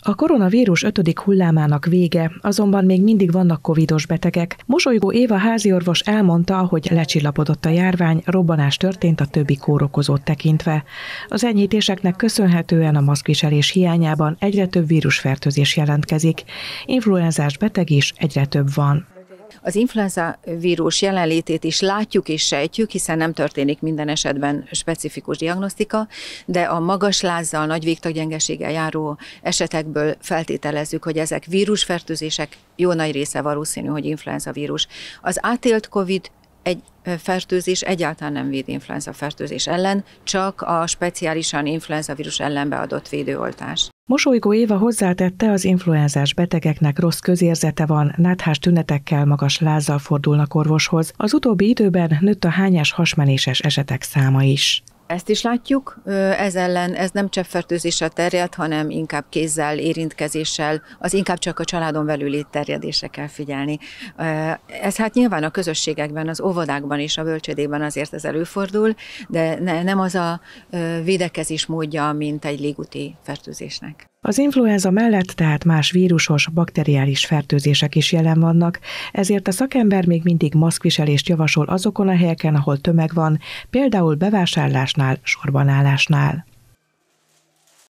A koronavírus ötödik hullámának vége, azonban még mindig vannak covidos betegek. Mosolygó Éva háziorvos elmondta, hogy lecsillapodott a járvány, robbanás történt a többi kórokozót tekintve. Az enyhítéseknek köszönhetően a maszkviselés hiányában egyre több vírusfertőzés jelentkezik. Influenzás beteg is egyre több van. Az influenza vírus jelenlétét is látjuk és sejtjük, hiszen nem történik minden esetben specifikus diagnosztika, de a magas lázzal, nagy végtaggyengeséggel járó esetekből feltételezzük, hogy ezek vírusfertőzések jó nagy része valószínű, hogy influenza vírus. Az átélt COVID egy fertőzés egyáltalán nem véd influenza fertőzés ellen, csak a speciálisan influenza vírus ellen beadott védőoltás. Mosolygó Éva hozzátette, az influenzás betegeknek rossz közérzete van, náthás tünetekkel, magas lázzal fordulnak orvoshoz. Az utóbbi időben nőtt a hányás hasmenéses esetek száma is. Ezt is látjuk, ez ellen ez nem cseppfertőzésre terjed, hanem inkább kézzel, érintkezéssel, az inkább csak a családon belüli terjedésre kell figyelni. Ez hát nyilván a közösségekben, az óvodákban és a bölcsödében azért ez előfordul, de ne, nem az a védekezés módja, mint egy légúti fertőzésnek. Az influenza mellett tehát más vírusos, bakteriális fertőzések is jelen vannak, ezért a szakember még mindig maszkviselést javasol azokon a helyeken, ahol tömeg van, például bevásárlásnál, sorbanállásnál.